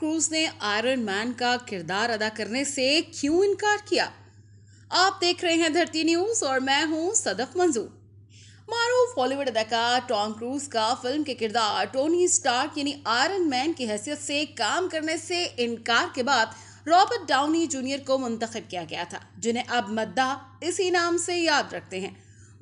cruise ने iron man का किरदार अदा करने से क्यों इनकार किया आप देख रहे हैं धरती न्यूज और मैं हूं सदफ मंजूर मारूफ हॉलीवुड अदाकार टॉम क्रूज का फिल्म के किरदार टोनी स्टार्क यानी आयरन मैन की हैसियत से काम करने से इनकार के बाद रॉबर्ट डाउनी जूनियर को मुंतखब किया गया था जिन्हें अब मद्दा इसी नाम से याद रखते हैं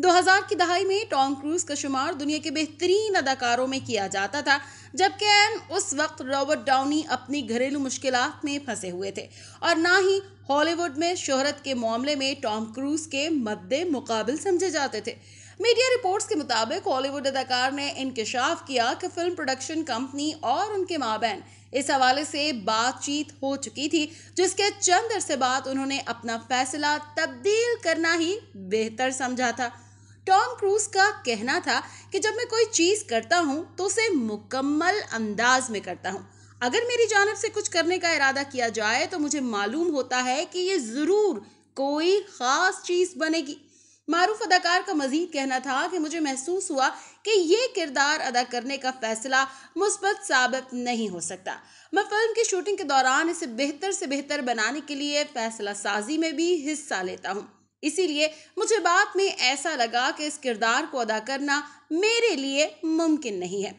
2000 की दहाई में टॉम क्रूज का शुमार दुनिया के बेहतरीन अदाकारों में किया जाता था जबकि एम उस वक्त रॉबर्ट डाउनी अपनी घरेलू मुश्किल में फंसे हुए थे और ना ही हॉलीवुड में शोहरत के मामले में टॉम क्रूज के मद्दे मुकाबल समझे जाते थे मीडिया रिपोर्ट्स के मुताबिक हॉलीवुड अदाकार ने इंकशाफ किया कि फिल्म प्रोडक्शन कंपनी और उनके माबैन इस हवाले से बातचीत हो चुकी थी जिसके चंद अरसे बाद उन्होंने अपना फैसला तब्दील करना ही बेहतर समझा था टॉम क्रूज का कहना था कि जब मैं कोई चीज़ करता हूँ तो उसे मुकम्मल अंदाज में करता हूँ अगर मेरी जानब से कुछ करने का इरादा किया जाए तो मुझे मालूम होता है कि ये ज़रूर कोई ख़ास चीज़ बनेगी मारूफ अदाकार का मजीद कहना था कि मुझे महसूस हुआ कि ये किरदार अदा करने का फैसला मुस्बत साबित नहीं हो सकता मैं फिल्म की शूटिंग के दौरान इसे बेहतर से बेहतर बनाने के लिए फैसला साजी में भी हिस्सा लेता हूँ इसीलिए मुझे बाद में ऐसा लगा कि इस किरदार को अदा करना मेरे लिए मुमकिन नहीं है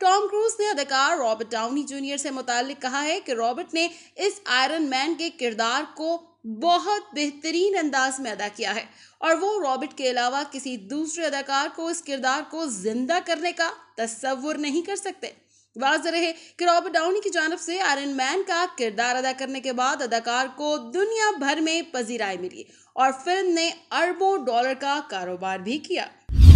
टॉम क्रूज ने अदाकार रॉबर्ट डाउनी जूनियर से मुतालिक कहा है कि रॉबर्ट ने इस आयरन मैन के किरदार को बहुत बेहतरीन अंदाज में अदा किया है और वो रॉबर्ट के अलावा किसी दूसरे अदाकार को इस किरदार को जिंदा करने का तस्वुर नहीं कर सकते वाज रहे कि रॉबर्ट डाउनी की जानब से आयरन मैन का किरदार अदा करने के बाद अदाकार को दुनिया भर में पजीराई मिली और फिल्म ने अरबों डॉलर का कारोबार भी किया